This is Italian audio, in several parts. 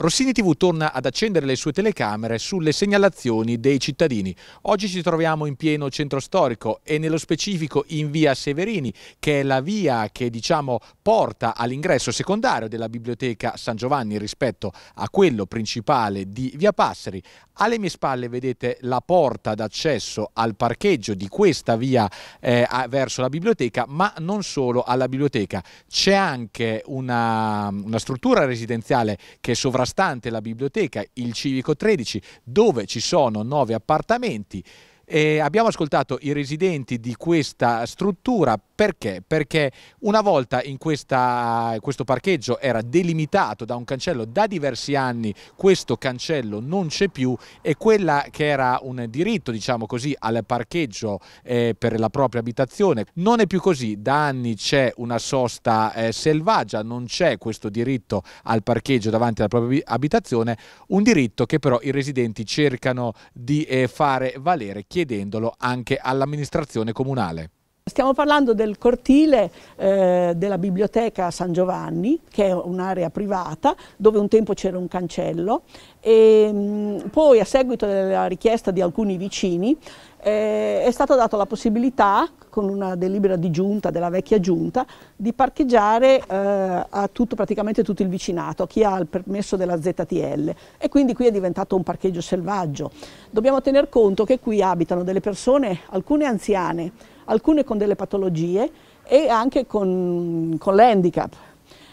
Rossini TV torna ad accendere le sue telecamere sulle segnalazioni dei cittadini. Oggi ci troviamo in pieno centro storico e nello specifico in via Severini, che è la via che diciamo, porta all'ingresso secondario della biblioteca San Giovanni rispetto a quello principale di via Passeri. Alle mie spalle vedete la porta d'accesso al parcheggio di questa via eh, verso la biblioteca, ma non solo alla biblioteca. C'è anche una, una struttura residenziale che è sovrastante la biblioteca, il Civico 13, dove ci sono nove appartamenti e abbiamo ascoltato i residenti di questa struttura perché? Perché una volta in questa, questo parcheggio era delimitato da un cancello, da diversi anni questo cancello non c'è più e quella che era un diritto diciamo così, al parcheggio eh, per la propria abitazione non è più così, da anni c'è una sosta eh, selvaggia, non c'è questo diritto al parcheggio davanti alla propria abitazione, un diritto che però i residenti cercano di eh, fare valere chiedendolo anche all'amministrazione comunale. Stiamo parlando del cortile eh, della biblioteca San Giovanni, che è un'area privata dove un tempo c'era un cancello e mh, mm, poi a seguito della richiesta di alcuni vicini eh, è stata data la possibilità, con una delibera di giunta, della vecchia giunta, di parcheggiare eh, a tutto, praticamente tutto il vicinato, chi ha il permesso della ZTL e quindi qui è diventato un parcheggio selvaggio. Dobbiamo tener conto che qui abitano delle persone, alcune anziane, alcune con delle patologie e anche con, con l'handicap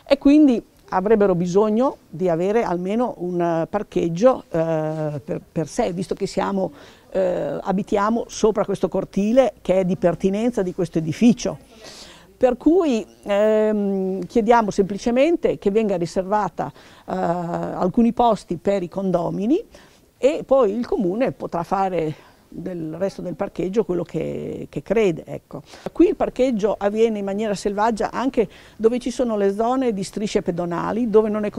e quindi avrebbero bisogno di avere almeno un parcheggio eh, per, per, sé, visto che siamo, eh, abitiamo sopra questo cortile che è di pertinenza di questo edificio. Per cui ehm, chiediamo semplicemente che venga riservata eh, alcuni posti per i condomini e poi il comune potrà fare del resto del parcheggio quello che, che crede. Ecco. Qui il parcheggio avviene in maniera selvaggia anche dove ci sono le zone di strisce pedonali, dove non è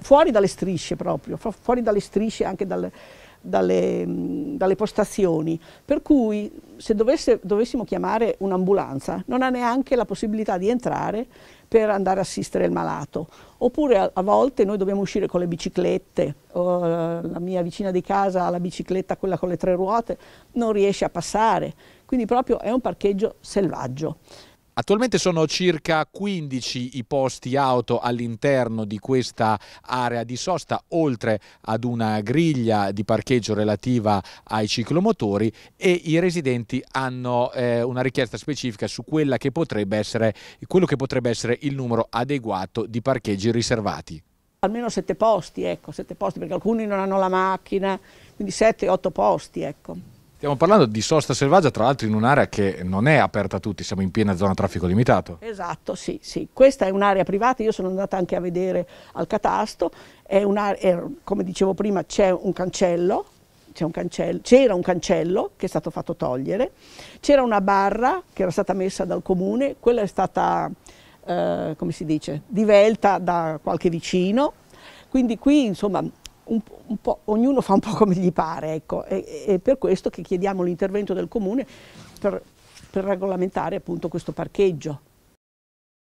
fuori dalle strisce proprio, fuori dalle strisce anche dalle, dalle dalle postazioni, per cui se dovesse, dovessimo chiamare un'ambulanza non ha neanche la possibilità di entrare per andare a assistere il malato. Oppure a, a volte noi dobbiamo uscire con le biciclette, o, eh, la mia vicina di casa ha la bicicletta, quella con le tre ruote, non riesce a passare, quindi proprio è un parcheggio selvaggio. Attualmente sono circa 15 i posti auto all'interno di questa area di sosta, oltre ad una griglia di parcheggio relativa ai ciclomotori e i residenti hanno eh, una richiesta specifica su che essere, quello che potrebbe essere il numero adeguato di parcheggi riservati. Almeno sette posti, ecco, sette posti perché alcuni non hanno la macchina, quindi sette, otto posti, ecco. Stiamo parlando di sosta selvaggia, tra l'altro in un'area che non è aperta a tutti, siamo in piena zona traffico limitato. Esatto, sì, sì. Questa è un'area privata, io sono andata anche a vedere al catasto, è è, come dicevo prima c'è un cancello, c'era un, un cancello che è stato fatto togliere, c'era una barra che era stata messa dal comune, quella è stata, eh, come si dice, divelta da qualche vicino, quindi qui insomma un, un ognuno fa un po' come gli pare, ecco, e, e per questo che chiediamo l'intervento del Comune per, per regolamentare appunto questo parcheggio.